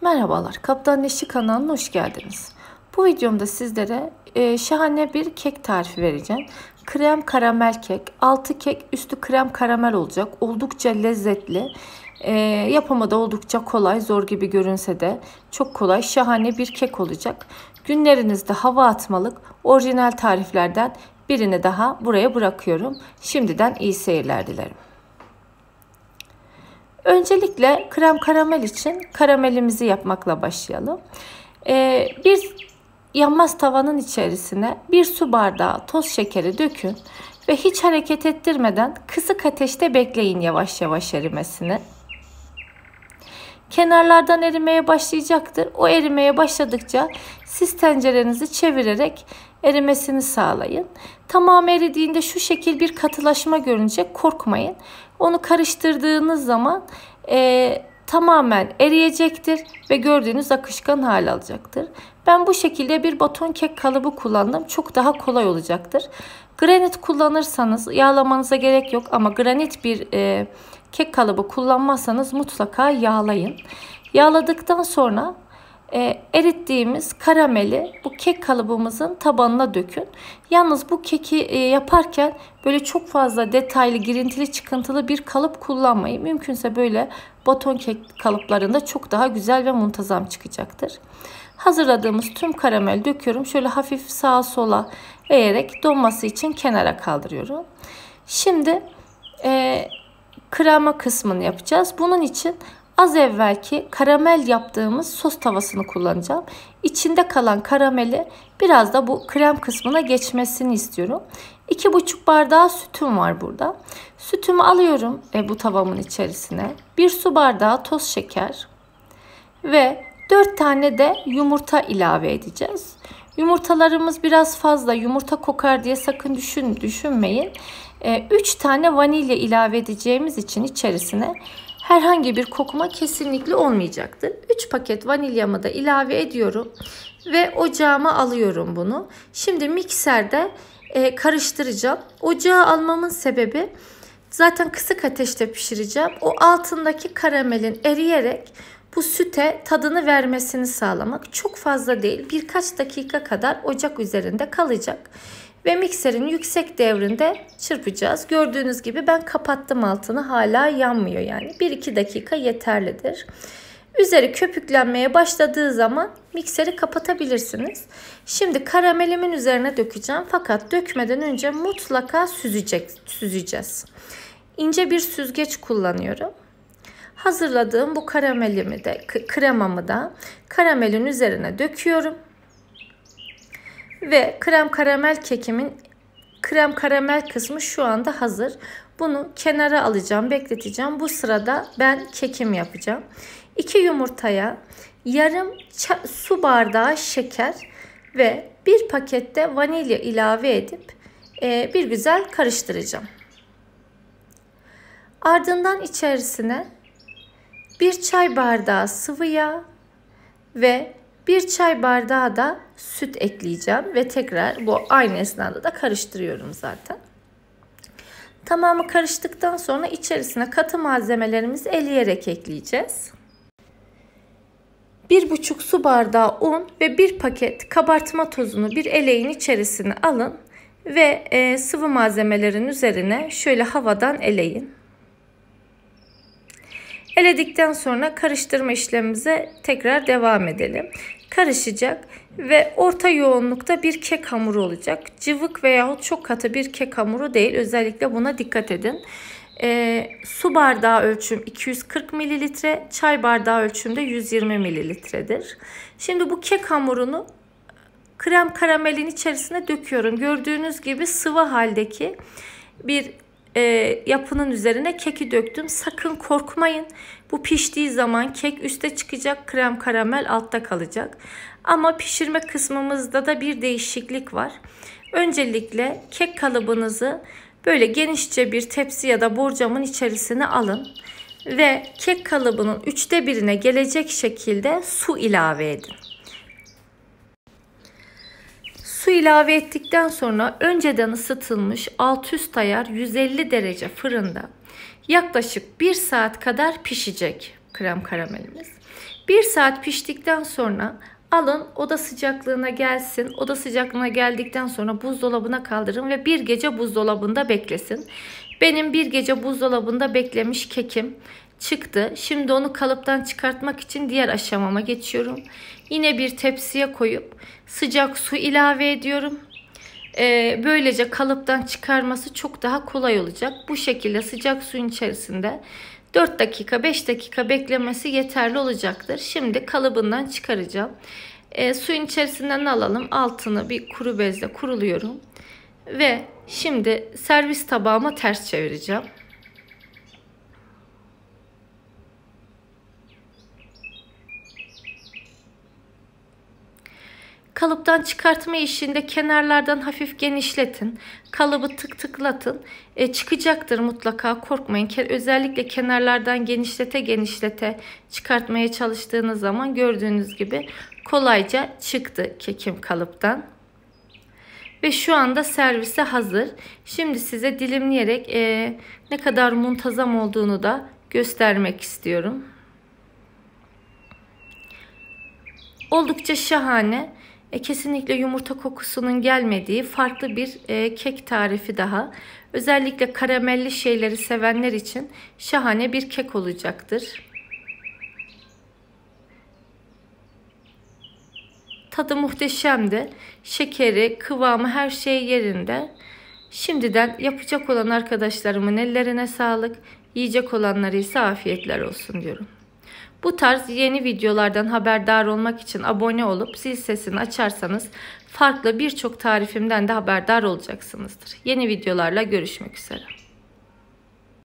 Merhabalar, Kaptan Neşi kanalına hoş geldiniz. Bu videomda sizlere e, şahane bir kek tarifi vereceğim. Krem karamel kek, altı kek, üstü krem karamel olacak. Oldukça lezzetli, e, yapımı da oldukça kolay, zor gibi görünse de çok kolay, şahane bir kek olacak. Günlerinizde hava atmalık, orijinal tariflerden birini daha buraya bırakıyorum. Şimdiden iyi seyirler dilerim. Öncelikle krem karamel için karamelimizi yapmakla başlayalım. Ee, bir yanmaz tavanın içerisine bir su bardağı toz şekeri dökün ve hiç hareket ettirmeden kısık ateşte bekleyin yavaş yavaş erimesini kenarlardan erimeye başlayacaktır. O erimeye başladıkça siz tencerenizi çevirerek erimesini sağlayın. Tamam eridiğinde şu şekil bir katılaşma görünecek. Korkmayın. Onu karıştırdığınız zaman e, tamamen eriyecektir ve gördüğünüz akışkan hal alacaktır. Ben bu şekilde bir baton kek kalıbı kullandım. Çok daha kolay olacaktır. Granit kullanırsanız yağlamanıza gerek yok ama granit bir e, kek kalıbı kullanmazsanız mutlaka yağlayın. Yağladıktan sonra e, erittiğimiz karameli bu kek kalıbımızın tabanına dökün. Yalnız bu keki e, yaparken böyle çok fazla detaylı, girintili, çıkıntılı bir kalıp kullanmayın. Mümkünse böyle baton kek kalıplarında çok daha güzel ve muntazam çıkacaktır. Hazırladığımız tüm karamel döküyorum. Şöyle hafif sağa sola eğerek donması için kenara kaldırıyorum. Şimdi e, krema kısmını yapacağız. Bunun için az evvelki karamel yaptığımız sos tavasını kullanacağım. İçinde kalan karameli biraz da bu krem kısmına geçmesini istiyorum. 2,5 bardağı sütüm var burada. Sütümü alıyorum e, bu tavamın içerisine. 1 su bardağı toz şeker ve 4 tane de yumurta ilave edeceğiz. Yumurtalarımız biraz fazla yumurta kokar diye sakın düşün, düşünmeyin. 3 ee, tane vanilya ilave edeceğimiz için içerisine herhangi bir kokma kesinlikle olmayacaktır. 3 paket vanilyamı da ilave ediyorum ve ocağıma alıyorum bunu. Şimdi mikserde e, karıştıracağım. Ocağa almamın sebebi zaten kısık ateşte pişireceğim. O altındaki karamelin eriyerek bu süte tadını vermesini sağlamak çok fazla değil birkaç dakika kadar ocak üzerinde kalacak ve mikserin yüksek devrinde çırpacağız. Gördüğünüz gibi ben kapattım altını hala yanmıyor yani 1-2 dakika yeterlidir. Üzeri köpüklenmeye başladığı zaman mikseri kapatabilirsiniz. Şimdi karamelimin üzerine dökeceğim fakat dökmeden önce mutlaka süzecek, süzeceğiz. İnce bir süzgeç kullanıyorum hazırladığım bu karamelimi de kremamı da karamelin üzerine döküyorum. Ve krem karamel kekimin krem karamel kısmı şu anda hazır. Bunu kenara alacağım, bekleteceğim. Bu sırada ben kekim yapacağım. 2 yumurtaya yarım su bardağı şeker ve bir pakette vanilya ilave edip e, bir güzel karıştıracağım. Ardından içerisine 1 çay bardağı sıvı yağ ve 1 çay bardağı da süt ekleyeceğim ve tekrar bu aynı esnada da karıştırıyorum zaten. Tamamı karıştıktan sonra içerisine katı malzemelerimizi eleyerek ekleyeceğiz. 1,5 su bardağı un ve 1 paket kabartma tozunu bir eleğin içerisine alın ve e, sıvı malzemelerin üzerine şöyle havadan eleyin. Eledikten sonra karıştırma işlemimize tekrar devam edelim. Karışacak ve orta yoğunlukta bir kek hamuru olacak. Cıvık veyahut çok katı bir kek hamuru değil. Özellikle buna dikkat edin. E, su bardağı ölçüm 240 mililitre, çay bardağı ölçümde 120 mililitredir. Şimdi bu kek hamurunu krem karamelin içerisine döküyorum. Gördüğünüz gibi sıvı haldeki bir e, yapının üzerine keki döktüm. Sakın korkmayın. Bu piştiği zaman kek üste çıkacak, krem karamel altta kalacak. Ama pişirme kısmımızda da bir değişiklik var. Öncelikle kek kalıbınızı böyle genişçe bir tepsi ya da borcamın içerisine alın ve kek kalıbının üçte birine gelecek şekilde su ilave edin. Su ilave ettikten sonra önceden ısıtılmış alt üst ayar 150 derece fırında yaklaşık 1 saat kadar pişecek krem karamelimiz. 1 saat piştikten sonra alın oda sıcaklığına gelsin. Oda sıcaklığına geldikten sonra buzdolabına kaldırın ve bir gece buzdolabında beklesin. Benim bir gece buzdolabında beklemiş kekim çıktı. Şimdi onu kalıptan çıkartmak için diğer aşamama geçiyorum. Yine bir tepsiye koyup sıcak su ilave ediyorum. Ee, böylece kalıptan çıkarması çok daha kolay olacak. Bu şekilde sıcak suyun içerisinde 4 dakika 5 dakika beklemesi yeterli olacaktır. Şimdi kalıbından çıkaracağım. E, suyun içerisinden alalım. Altını bir kuru bezle kuruluyorum. Ve Şimdi servis tabağıma ters çevireceğim. Kalıptan çıkartma işinde kenarlardan hafif genişletin. Kalıbı tık tıklatın. E, çıkacaktır mutlaka korkmayın. Özellikle kenarlardan genişlete genişlete çıkartmaya çalıştığınız zaman gördüğünüz gibi kolayca çıktı kekim kalıptan. Ve şu anda servise hazır. Şimdi size dilimleyerek e, ne kadar muntazam olduğunu da göstermek istiyorum. Oldukça şahane. E, kesinlikle yumurta kokusunun gelmediği farklı bir e, kek tarifi daha. Özellikle karamelli şeyleri sevenler için şahane bir kek olacaktır. Tadı muhteşemdi. Şekeri, kıvamı her şey yerinde. Şimdiden yapacak olan arkadaşlarımın ellerine sağlık. Yiyecek olanları ise afiyetler olsun diyorum. Bu tarz yeni videolardan haberdar olmak için abone olup zil sesini açarsanız farklı birçok tarifimden de haberdar olacaksınızdır. Yeni videolarla görüşmek üzere.